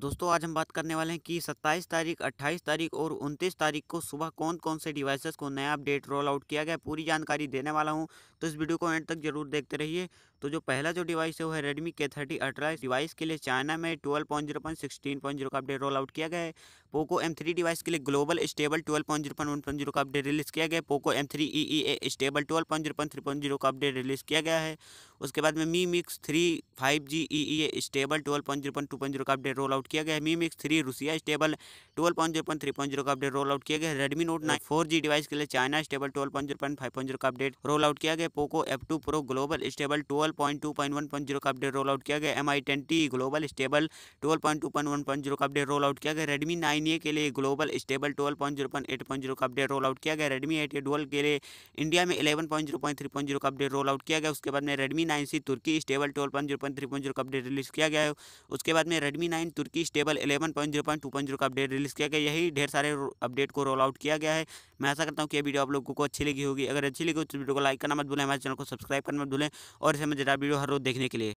दोस्तों आज हम बात करने वाले हैं कि 27 तारीख 28 तारीख और 29 तारीख को सुबह कौन कौन से डिवाइसेस को नया अपडेट रोल आउट किया गया पूरी जानकारी देने वाला हूं तो इस वीडियो को एंड तक जरूर देखते रहिए तो जो पहला जो डिवाइस है वो है रेडमी के थर्टी अल्ट्रा डिवाइस के लिए चाइना में twelve point zero point sixteen point zero का अपडेट रोल आउट किया गया है पोको एम थ्री डिवाइस के लिए global stable twelve point zero point one point zero का अपडेट रिलीज किया गया है POCO M three E E A stable twelve point zero point three point zero का अपडेट रिलीज किया गया है उसके बाद में Mi Mix three five G E E A stable twelve point zero point two point zero का update roll out किया गया है Mi Mix three Russia stable twelve point zero point three point zero का update roll out किया गया है Redmi Note nine four G device के लिए China stable twelve point zero point five point zero का अपडेट रोल आउट किया गया POCO F two Pro global stable twelve two point one point zero का update roll out किया गया M I twenty global stable twelve point two point one point zero का update roll out किया गया Redmi nine A के लिए global stable twelve point zero point eight point zero का update roll out किया गया रेडमी एट ए के लिए इंडिया में eleven point zero point three point zero का अपडेट रोल आउट किया गया उसके बाद में रेडमी नाइन सी तुर्की stable twelve point zero point three point zero का अपडेट रिलीज किया गया है उसके बाद में रेडमी नाइन तुर्की stable eleven point zero point two point zero का अपडेट रिलीज किया गया यही ढेर सारे अपडेट को रोल आउट किया गया है मैं ऐसा करता हूँ कि वीडियो आप लोगों को अच्छी लगी होगी अगर अच्छी लगी हो तो वीडियो को लाइक करना मत भूलें हमारे चैनल को सब्सक्राइब करना मत भूलें और इसे जटा वीडियो हर रोज देखने के लिए